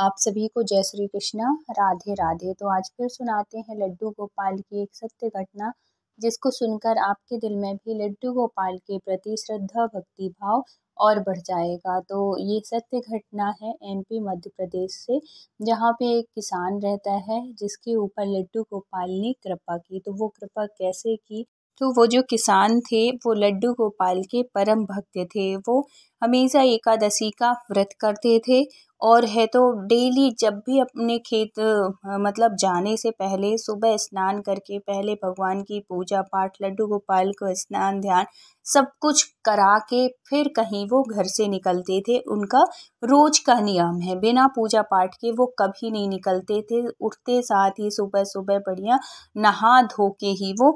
आप सभी को जय श्री कृष्णा राधे राधे तो आज फिर सुनाते हैं लड्डू गोपाल की एक सत्य घटना जिसको सुनकर आपके दिल में भी लड्डू गोपाल के प्रति श्रद्धा भक्ति भाव और बढ़ जाएगा तो ये सत्य घटना है एमपी मध्य प्रदेश से जहाँ पे एक किसान रहता है जिसके ऊपर लड्डू गोपाल ने कृपा की तो वो कृपा कैसे की तो वो जो किसान थे वो लड्डू गोपाल के परम भक्त थे वो हमेशा एकादशी का व्रत करते थे और है तो डेली जब भी अपने खेत मतलब जाने से पहले सुबह स्नान करके पहले भगवान की पूजा पाठ लड्डू गोपाल को स्नान ध्यान सब कुछ करा के फिर कहीं वो घर से निकलते थे उनका रोज का नियम है बिना पूजा पाठ के वो कभी नहीं निकलते थे उठते साथ ही सुबह सुबह बढ़िया नहा धो के ही वो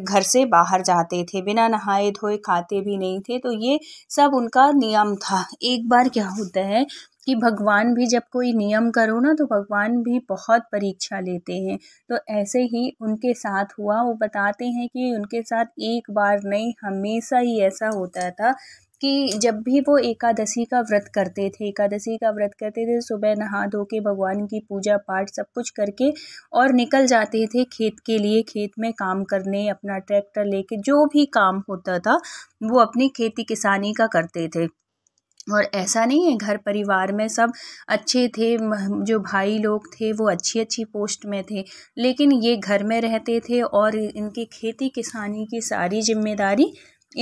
घर से बाहर जाते थे बिना नहाए धोए खाते भी नहीं थे तो ये सब उनका नियम था एक बार क्या होता है कि भगवान भी जब कोई नियम करो ना तो भगवान भी बहुत परीक्षा लेते हैं तो ऐसे ही उनके साथ हुआ वो बताते हैं कि उनके साथ एक बार नहीं हमेशा ही ऐसा होता था कि जब भी वो एकादशी का व्रत करते थे एकादशी का व्रत करते थे सुबह नहा धो के भगवान की पूजा पाठ सब कुछ करके और निकल जाते थे खेत के लिए खेत में काम करने अपना ट्रैक्टर लेके जो भी काम होता था वो अपनी खेती किसानी का करते थे और ऐसा नहीं है घर परिवार में सब अच्छे थे जो भाई लोग थे वो अच्छी अच्छी पोस्ट में थे लेकिन ये घर में रहते थे और इनकी खेती किसानी की सारी जिम्मेदारी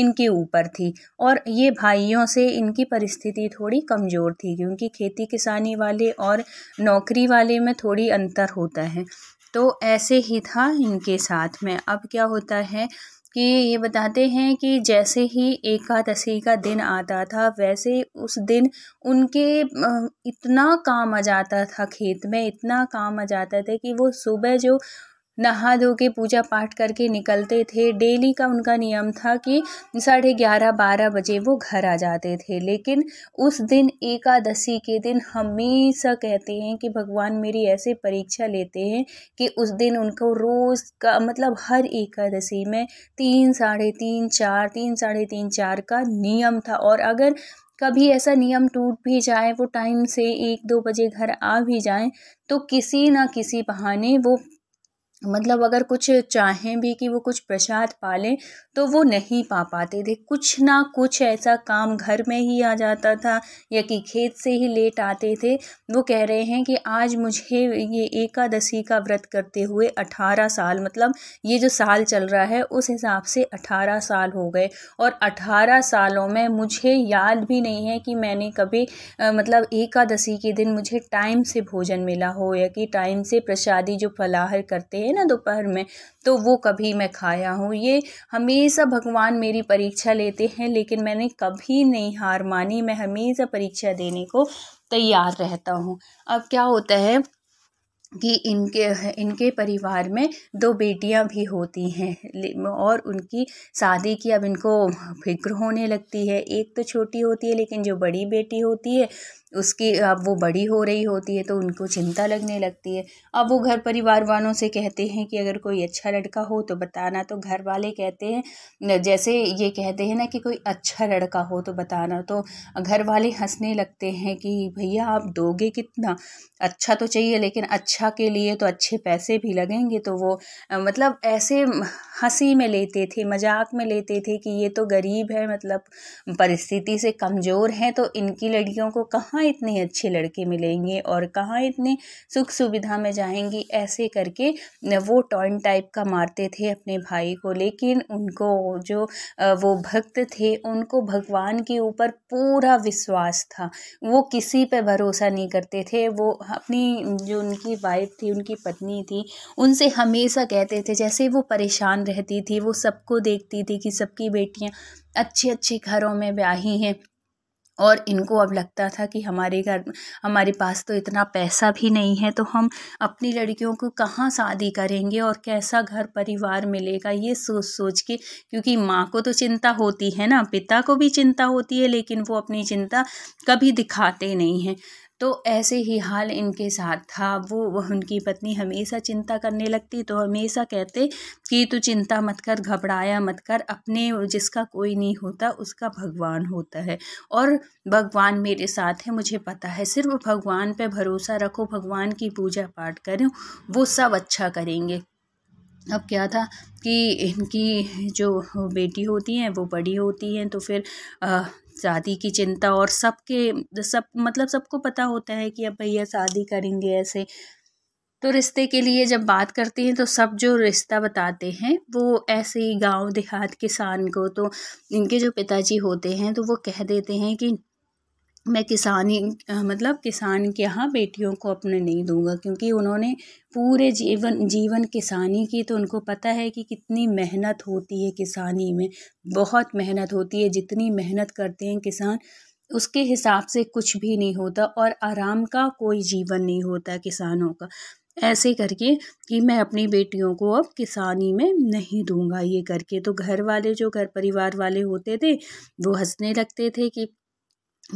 इनके ऊपर थी और ये भाइयों से इनकी परिस्थिति थोड़ी कमज़ोर थी क्योंकि खेती किसानी वाले और नौकरी वाले में थोड़ी अंतर होता है तो ऐसे ही था इनके साथ में अब क्या होता है कि ये बताते हैं कि जैसे ही एकादशी का दिन आता था वैसे उस दिन उनके इतना काम आ जाता था खेत में इतना काम आ जाता था कि वो सुबह जो नहा धो के पूजा पाठ करके निकलते थे डेली का उनका नियम था कि साढ़े ग्यारह बारह बजे वो घर आ जाते थे लेकिन उस दिन एकादशी के दिन हमेशा कहते हैं कि भगवान मेरी ऐसे परीक्षा लेते हैं कि उस दिन उनको रोज़ का मतलब हर एकादशी में तीन साढ़े तीन चार तीन साढ़े तीन चार का नियम था और अगर कभी ऐसा नियम टूट भी जाए वो टाइम से एक दो बजे घर आ भी जाए तो किसी ना किसी बहाने वो मतलब अगर कुछ चाहें भी कि वो कुछ प्रसाद पालें तो वो नहीं पा पाते थे कुछ ना कुछ ऐसा काम घर में ही आ जाता था या कि खेत से ही लेट आते थे वो कह रहे हैं कि आज मुझे ये एकादशी का व्रत करते हुए अठारह साल मतलब ये जो साल चल रहा है उस हिसाब से अठारह साल हो गए और अठारह सालों में मुझे याद भी नहीं है कि मैंने कभी आ, मतलब एकादशी के दिन मुझे टाइम से भोजन मिला हो या कि टाइम से प्रसादी जो फलाहार करते हैं हैं ना दोपहर में तो वो कभी मैं खाया हूँ ये हमेशा भगवान मेरी परीक्षा लेते हैं लेकिन मैंने कभी नहीं हार मानी मैं हमेशा परीक्षा देने को तैयार रहता हूँ अब क्या होता है कि इनके इनके परिवार में दो बेटियाँ भी होती हैं और उनकी शादी की अब इनको फ़िक्र होने लगती है एक तो छोटी होती है लेकिन जो बड़ी बेटी होती है उसकी अब वो बड़ी हो रही होती है तो उनको चिंता लगने लगती है अब वो घर परिवार वालों से कहते हैं कि अगर कोई अच्छा लड़का हो तो बताना तो घर वाले कहते हैं जैसे ये कहते हैं ना कि कोई अच्छा लड़का हो तो बताना तो घर वाले हंसने लगते हैं कि भैया आप दोगे कितना अच्छा तो चाहिए लेकिन अच्छा शिक्षा अच्छा के लिए तो अच्छे पैसे भी लगेंगे तो वो मतलब ऐसे हंसी में लेते थे मजाक में लेते थे कि ये तो गरीब है मतलब परिस्थिति से कमज़ोर हैं तो इनकी लड़कियों को कहाँ इतने अच्छे लड़के मिलेंगे और कहाँ इतने सुख सुविधा में जाएंगी ऐसे करके वो टॉइन टाइप का मारते थे अपने भाई को लेकिन उनको जो वो भक्त थे उनको भगवान के ऊपर पूरा विश्वास था वो किसी पर भरोसा नहीं करते थे वो अपनी जो उनकी वाइफ थी उनकी पत्नी थी उनसे हमेशा कहते थे जैसे वो परेशान रहती थी वो सबको देखती थी कि सबकी बेटियाँ अच्छे अच्छे घरों में ब्याही हैं और इनको अब लगता था कि हमारे घर हमारे पास तो इतना पैसा भी नहीं है तो हम अपनी लड़कियों को कहाँ शादी करेंगे और कैसा घर परिवार मिलेगा ये सोच सोच के क्योंकि माँ को तो चिंता होती है ना पिता को भी चिंता होती है लेकिन वो अपनी चिंता कभी दिखाते नहीं हैं तो ऐसे ही हाल इनके साथ था वो उनकी पत्नी हमेशा चिंता करने लगती तो हमेशा कहते कि तू चिंता मत कर घबराया मत कर अपने जिसका कोई नहीं होता उसका भगवान होता है और भगवान मेरे साथ है मुझे पता है सिर्फ भगवान पे भरोसा रखो भगवान की पूजा पाठ करो वो सब अच्छा करेंगे अब क्या था कि इनकी जो बेटी होती हैं वो बड़ी होती हैं तो फिर आ, शादी की चिंता और सबके सब मतलब सबको पता होता है कि अब भैया शादी करेंगे ऐसे तो रिश्ते के लिए जब बात करते हैं तो सब जो रिश्ता बताते हैं वो ऐसे ही गांव देहात किसान को तो इनके जो पिताजी होते हैं तो वो कह देते हैं कि मैं किसानी मतलब किसान के यहाँ बेटियों को अपने नहीं दूँगा क्योंकि उन्होंने पूरे जीवन जीवन किसानी की तो उनको पता है कि कितनी मेहनत होती है किसानी में बहुत मेहनत होती है जितनी मेहनत करते हैं किसान उसके हिसाब से कुछ भी नहीं होता और आराम का कोई जीवन नहीं होता किसानों का ऐसे करके कि मैं अपनी बेटियों को अब किसानी में नहीं दूंगा ये करके तो घर वाले जो घर परिवार वाले होते थे वो हंसने लगते थे कि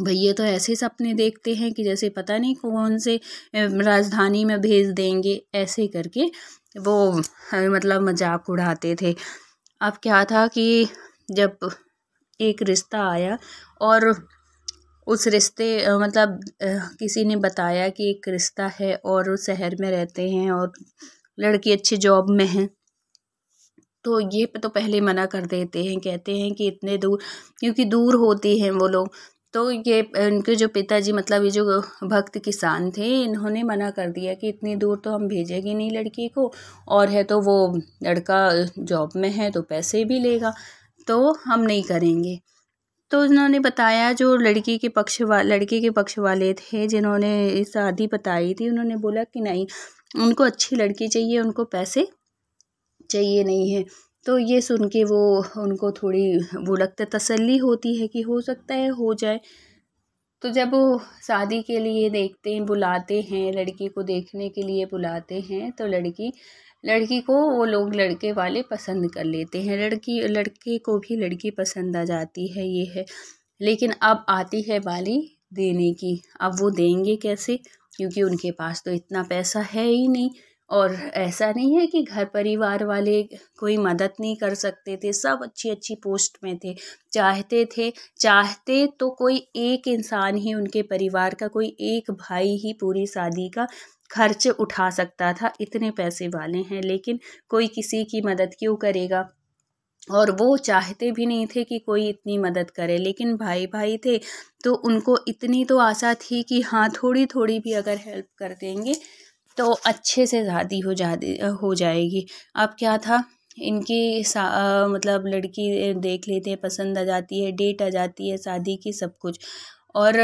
भैया तो ऐसे सपने देखते हैं कि जैसे पता नहीं कौन से राजधानी में भेज देंगे ऐसे करके वो मतलब मजाक उड़ाते थे अब क्या था कि जब एक रिश्ता आया और उस रिश्ते मतलब किसी ने बताया कि एक रिश्ता है और उस शहर में रहते हैं और लड़की अच्छी जॉब में है तो ये तो पहले मना कर देते हैं कहते हैं कि इतने दूर क्योंकि दूर होती हैं वो लोग तो ये इनके जो पिताजी मतलब ये जो भक्त किसान थे इन्होंने मना कर दिया कि इतनी दूर तो हम भेजेंगे नहीं लड़की को और है तो वो लड़का जॉब में है तो पैसे भी लेगा तो हम नहीं करेंगे तो उन्होंने बताया जो लड़की के पक्ष वा लड़के के पक्ष वाले थे जिन्होंने शादी बताई थी उन्होंने बोला कि नहीं उनको अच्छी लड़की चाहिए उनको पैसे चाहिए नहीं है तो ये सुन के वो उनको थोड़ी वो लगता तसल्ली होती है कि हो सकता है हो जाए तो जब वो शादी के लिए देखते हैं बुलाते हैं लड़की को देखने के लिए बुलाते हैं तो लड़की लड़की को वो लोग लड़के वाले पसंद कर लेते हैं लड़की लड़के को भी लड़की पसंद आ जाती है ये है लेकिन अब आती है वाली देने की अब वो देंगे कैसे क्योंकि उनके पास तो इतना पैसा है ही नहीं और ऐसा नहीं है कि घर परिवार वाले कोई मदद नहीं कर सकते थे सब अच्छी अच्छी पोस्ट में थे चाहते थे चाहते तो कोई एक इंसान ही उनके परिवार का कोई एक भाई ही पूरी शादी का खर्च उठा सकता था इतने पैसे वाले हैं लेकिन कोई किसी की मदद क्यों करेगा और वो चाहते भी नहीं थे कि कोई इतनी मदद करे लेकिन भाई भाई थे तो उनको इतनी तो आशा थी कि हाँ थोड़ी थोड़ी भी अगर हेल्प कर देंगे तो अच्छे से शादी हो जा हो जाएगी अब क्या था इनकी आ, मतलब लड़की देख लेते हैं पसंद आ जाती है डेट आ जाती है शादी की सब कुछ और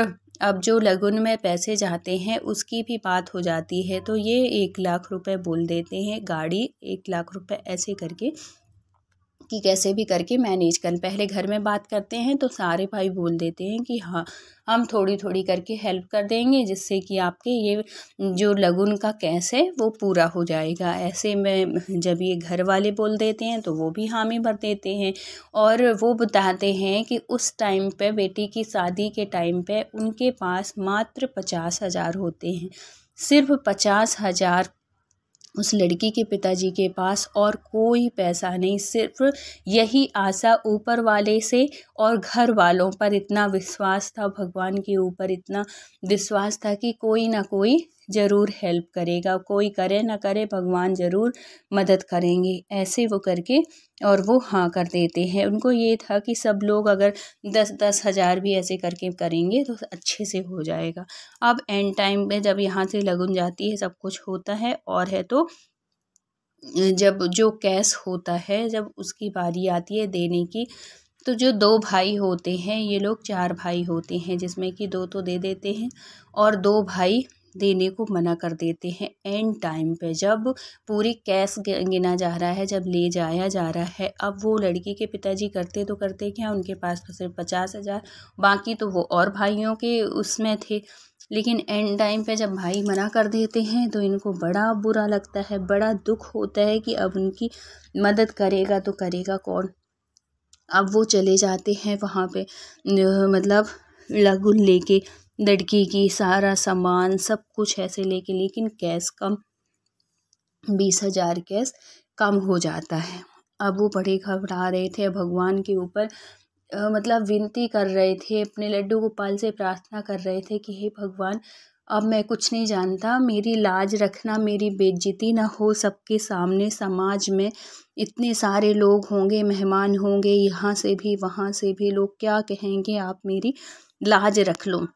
अब जो लगन में पैसे जाते हैं उसकी भी बात हो जाती है तो ये एक लाख रुपए बोल देते हैं गाड़ी एक लाख रुपए ऐसे करके कि कैसे भी करके मैनेज कर पहले घर में बात करते हैं तो सारे भाई बोल देते हैं कि हाँ हम थोड़ी थोड़ी करके हेल्प कर देंगे जिससे कि आपके ये जो लगन का कैस है वो पूरा हो जाएगा ऐसे में जब ये घर वाले बोल देते हैं तो वो भी हामी भर देते हैं और वो बताते हैं कि उस टाइम पे बेटी की शादी के टाइम पे उनके पास मात्र पचास हज़ार होते हैं सिर्फ पचास हज़ार उस लड़की के पिताजी के पास और कोई पैसा नहीं सिर्फ यही आशा ऊपर वाले से और घर वालों पर इतना विश्वास था भगवान के ऊपर इतना विश्वास था कि कोई ना कोई ज़रूर हेल्प करेगा कोई करे ना करे भगवान ज़रूर मदद करेंगे ऐसे वो करके और वो हाँ कर देते हैं उनको ये था कि सब लोग अगर दस दस हज़ार भी ऐसे करके करेंगे तो अच्छे से हो जाएगा अब एंड टाइम में जब यहाँ से लगन जाती है सब कुछ होता है और है तो जब जो कैश होता है जब उसकी बारी आती है देने की तो जो दो भाई होते हैं ये लोग चार भाई होते हैं जिसमें कि दो तो दे देते हैं और दो भाई देने को मना कर देते हैं एंड टाइम पे जब पूरी कैश गिना जा रहा है जब ले जाया जा रहा है अब वो लड़की के पिताजी करते तो करते क्या उनके पास तो सिर्फ पचास हज़ार बाकी तो वो और भाइयों के उसमें थे लेकिन एंड टाइम पे जब भाई मना कर देते हैं तो इनको बड़ा बुरा लगता है बड़ा दुख होता है कि अब उनकी मदद करेगा तो करेगा कौन अब वो चले जाते हैं वहाँ पर मतलब लगुन लेके लड़की की सारा सामान सब कुछ ऐसे लेके लेकिन कैश कम बीस हज़ार कैश कम हो जाता है अब वो बड़े घबरा रहे थे भगवान के ऊपर मतलब विनती कर रहे थे अपने लड्डू गोपाल से प्रार्थना कर रहे थे कि हे भगवान अब मैं कुछ नहीं जानता मेरी लाज रखना मेरी बेज्जती ना हो सबके सामने समाज में इतने सारे लोग होंगे मेहमान होंगे यहाँ से भी वहाँ से भी लोग क्या कहेंगे आप मेरी लाज रख लो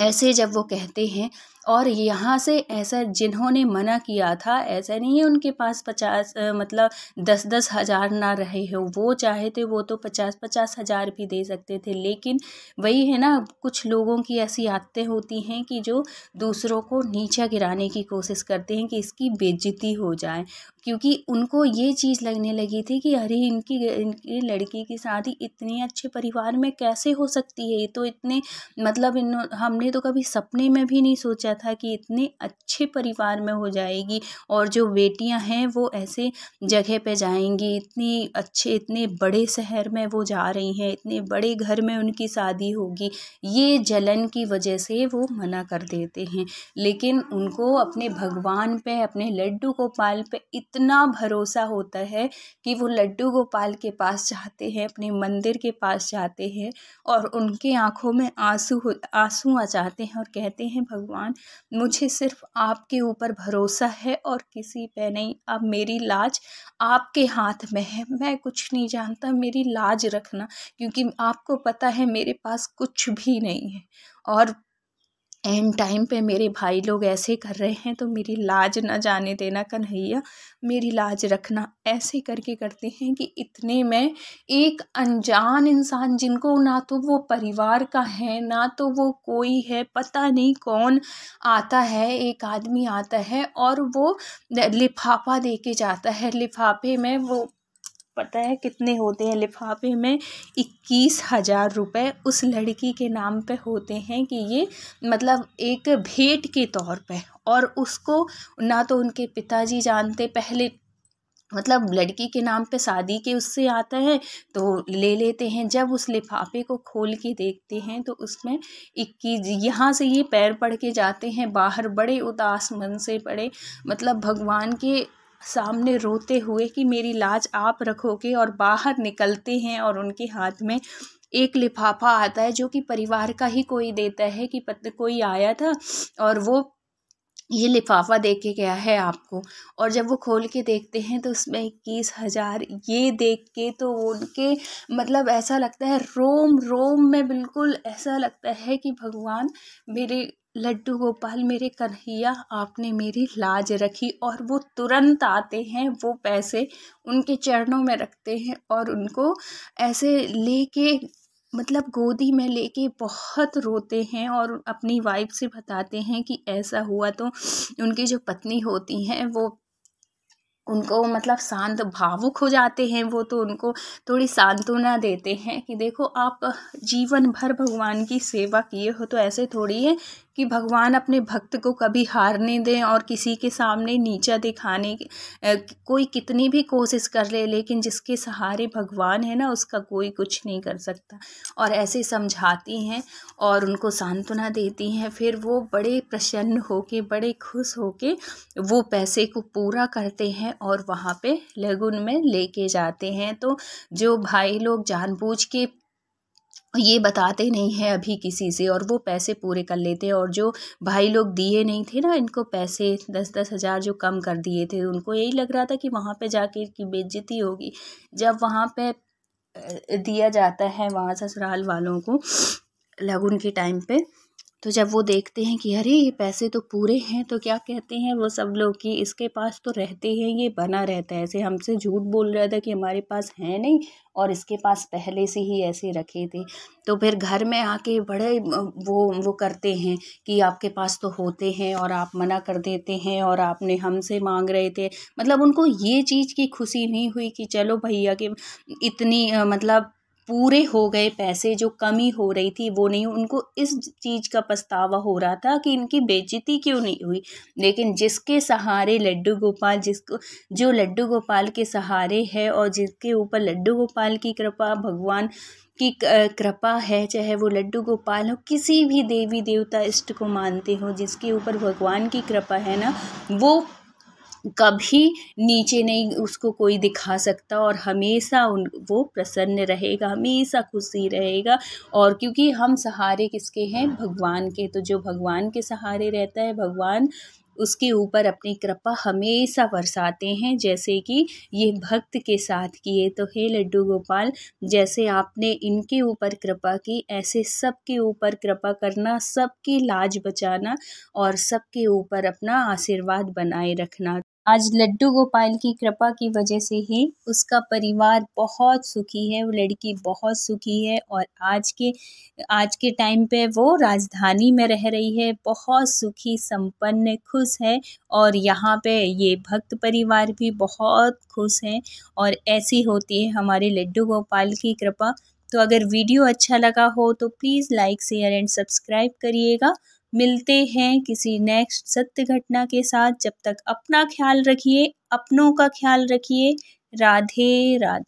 ऐसे जब वो कहते हैं और यहाँ से ऐसा जिन्होंने मना किया था ऐसा नहीं है उनके पास पचास मतलब दस दस हज़ार ना रहे हो वो चाहे थे वो तो पचास पचास हज़ार भी दे सकते थे लेकिन वही है ना कुछ लोगों की ऐसी आदतें होती हैं कि जो दूसरों को नीचा गिराने की कोशिश करते हैं कि इसकी बेज्जती हो जाए क्योंकि उनको ये चीज़ लगने लगी थी कि अरे इनकी इनकी लड़की की शादी इतने अच्छे परिवार में कैसे हो सकती है ये तो इतने मतलब इन हमने तो कभी सपने में भी नहीं सोचा था कि इतने अच्छे परिवार में हो जाएगी और जो बेटियां हैं वो ऐसे जगह पे जाएंगी इतनी अच्छे इतने बड़े शहर में वो जा रही हैं इतने बड़े घर में उनकी शादी होगी ये जलन की वजह से वो मना कर देते हैं लेकिन उनको अपने भगवान पे अपने लड्डू गोपाल पे इतना भरोसा होता है कि वो लड्डू गोपाल के पास जाते हैं अपने मंदिर के पास जाते हैं और उनके आँखों में आंसू आंसू आ जाते हैं और कहते हैं भगवान मुझे सिर्फ आपके ऊपर भरोसा है और किसी पे नहीं अब मेरी लाज आपके हाथ में है मैं कुछ नहीं जानता मेरी लाज रखना क्योंकि आपको पता है मेरे पास कुछ भी नहीं है और एंड टाइम पे मेरे भाई लोग ऐसे कर रहे हैं तो मेरी लाज ना जाने देना कन्हैया मेरी लाज रखना ऐसे करके करते हैं कि इतने में एक अनजान इंसान जिनको ना तो वो परिवार का है ना तो वो कोई है पता नहीं कौन आता है एक आदमी आता है और वो लिफाफा दे के जाता है लिफाफे में वो पता है कितने होते हैं लिफाफे में इक्कीस हज़ार रुपये उस लड़की के नाम पे होते हैं कि ये मतलब एक भेंट के तौर पे और उसको ना तो उनके पिताजी जानते पहले मतलब लड़की के नाम पे शादी के उससे आता है तो ले लेते हैं जब उस लिफाफे को खोल के देखते हैं तो उसमें इक्कीस यहाँ से ये पैर पढ़ के जाते हैं बाहर बड़े उदास मन से पड़े मतलब भगवान के सामने रोते हुए कि मेरी लाज आप रखोगे और बाहर निकलते हैं और उनके हाथ में एक लिफाफा आता है जो कि परिवार का ही कोई देता है कि पत कोई आया था और वो ये लिफाफा दे के गया है आपको और जब वो खोल के देखते हैं तो उसमें इक्कीस हज़ार ये देख के तो उनके मतलब ऐसा लगता है रोम रोम में बिल्कुल ऐसा लगता है कि भगवान मेरे लड्डू गोपाल मेरे कन्हैया आपने मेरी लाज रखी और वो तुरंत आते हैं वो पैसे उनके चरणों में रखते हैं और उनको ऐसे लेके मतलब गोदी में लेके बहुत रोते हैं और अपनी वाइफ से बताते हैं कि ऐसा हुआ तो उनकी जो पत्नी होती हैं वो उनको मतलब शांत भावुक हो जाते हैं वो तो उनको थोड़ी सांत्वना देते हैं कि देखो आप जीवन भर भगवान की सेवा किए हो तो ऐसे थोड़ी है कि भगवान अपने भक्त को कभी हारने दें और किसी के सामने नीचा दिखाने कोई कितनी भी कोशिश कर ले लेकिन जिसके सहारे भगवान है ना उसका कोई कुछ नहीं कर सकता और ऐसे समझाती हैं और उनको सांत्वना देती हैं फिर वो बड़े प्रसन्न होके बड़े खुश होके वो पैसे को पूरा करते हैं और वहाँ पे लगुन में लेके जाते हैं तो जो भाई लोग जानबूझ के ये बताते नहीं हैं अभी किसी से और वो पैसे पूरे कर लेते हैं और जो भाई लोग दिए नहीं थे ना इनको पैसे दस दस हज़ार जो कम कर दिए थे उनको यही लग रहा था कि वहाँ पे जाके की बेज्जती होगी जब वहाँ पे दिया जाता है वहाँ ससुराल वालों को लगन के टाइम पे तो जब वो देखते हैं कि अरे ये पैसे तो पूरे हैं तो क्या कहते हैं वो सब लोग कि इसके पास तो रहते हैं ये बना रहता है ऐसे हमसे झूठ बोल रहा था कि हमारे पास है नहीं और इसके पास पहले से ही ऐसे रखे थे तो फिर घर में आके बड़े वो वो करते हैं कि आपके पास तो होते हैं और आप मना कर देते हैं और आपने हमसे मांग रहे थे मतलब उनको ये चीज़ की खुशी नहीं हुई कि चलो भैया के इतनी मतलब पूरे हो गए पैसे जो कमी हो रही थी वो नहीं उनको इस चीज़ का पछतावा हो रहा था कि इनकी बेचती क्यों नहीं हुई लेकिन जिसके सहारे लड्डू गोपाल जिसको जो लड्डू गोपाल के सहारे है और जिसके ऊपर लड्डू गोपाल की कृपा भगवान की कृपा है चाहे वो लड्डू गोपाल हो किसी भी देवी देवता इष्ट को मानते हो जिसके ऊपर भगवान की कृपा है ना वो कभी नीचे नहीं उसको कोई दिखा सकता और हमेशा उन वो प्रसन्न रहेगा हमेशा खुशी रहेगा और क्योंकि हम सहारे किसके हैं भगवान के तो जो भगवान के सहारे रहता है भगवान उसके ऊपर अपनी कृपा हमेशा बरसाते हैं जैसे कि ये भक्त के साथ किए तो हे लड्डू गोपाल जैसे आपने इनके ऊपर कृपा की ऐसे सबके ऊपर कृपा करना सबकी लाज बचाना और सबके ऊपर अपना आशीर्वाद बनाए रखना आज लड्डू गोपाल की कृपा की वजह से ही उसका परिवार बहुत सुखी है वो लड़की बहुत सुखी है और आज के आज के टाइम पे वो राजधानी में रह रही है बहुत सुखी संपन्न खुश है और यहाँ पे ये भक्त परिवार भी बहुत खुश हैं और ऐसी होती है हमारे लड्डू गोपाल की कृपा तो अगर वीडियो अच्छा लगा हो तो please like share and subscribe करिएगा मिलते हैं किसी नेक्स्ट सत्य घटना के साथ जब तक अपना ख्याल रखिए अपनों का ख्याल रखिए राधे राधे